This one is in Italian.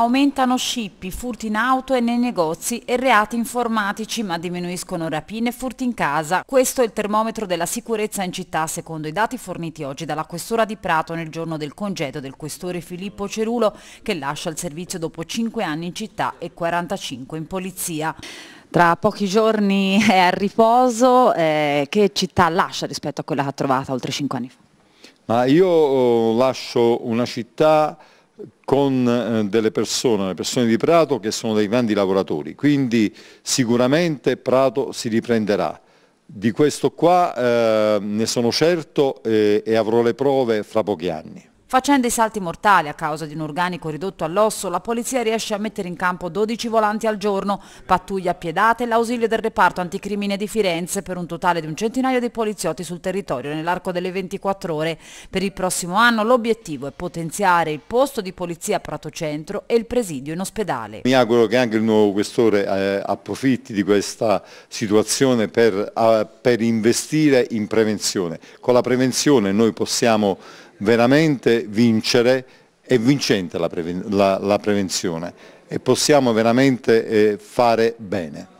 Aumentano scippi, furti in auto e nei negozi e reati informatici, ma diminuiscono rapine e furti in casa. Questo è il termometro della sicurezza in città, secondo i dati forniti oggi dalla Questura di Prato nel giorno del congedo del questore Filippo Cerulo, che lascia il servizio dopo 5 anni in città e 45 in polizia. Tra pochi giorni è a riposo, eh, che città lascia rispetto a quella che ha trovata oltre 5 anni fa? Ma io eh, lascio una città con eh, delle persone, le persone di Prato che sono dei grandi lavoratori, quindi sicuramente Prato si riprenderà. Di questo qua eh, ne sono certo eh, e avrò le prove fra pochi anni. Facendo i salti mortali a causa di un organico ridotto all'osso, la polizia riesce a mettere in campo 12 volanti al giorno, pattuglia piedate e l'ausilio del reparto anticrimine di Firenze per un totale di un centinaio di poliziotti sul territorio nell'arco delle 24 ore. Per il prossimo anno l'obiettivo è potenziare il posto di polizia a Prato Centro e il presidio in ospedale. Mi auguro che anche il nuovo questore eh, approfitti di questa situazione per, eh, per investire in prevenzione. Con la prevenzione noi possiamo veramente vincere, è vincente la, preven la, la prevenzione e possiamo veramente eh, fare bene.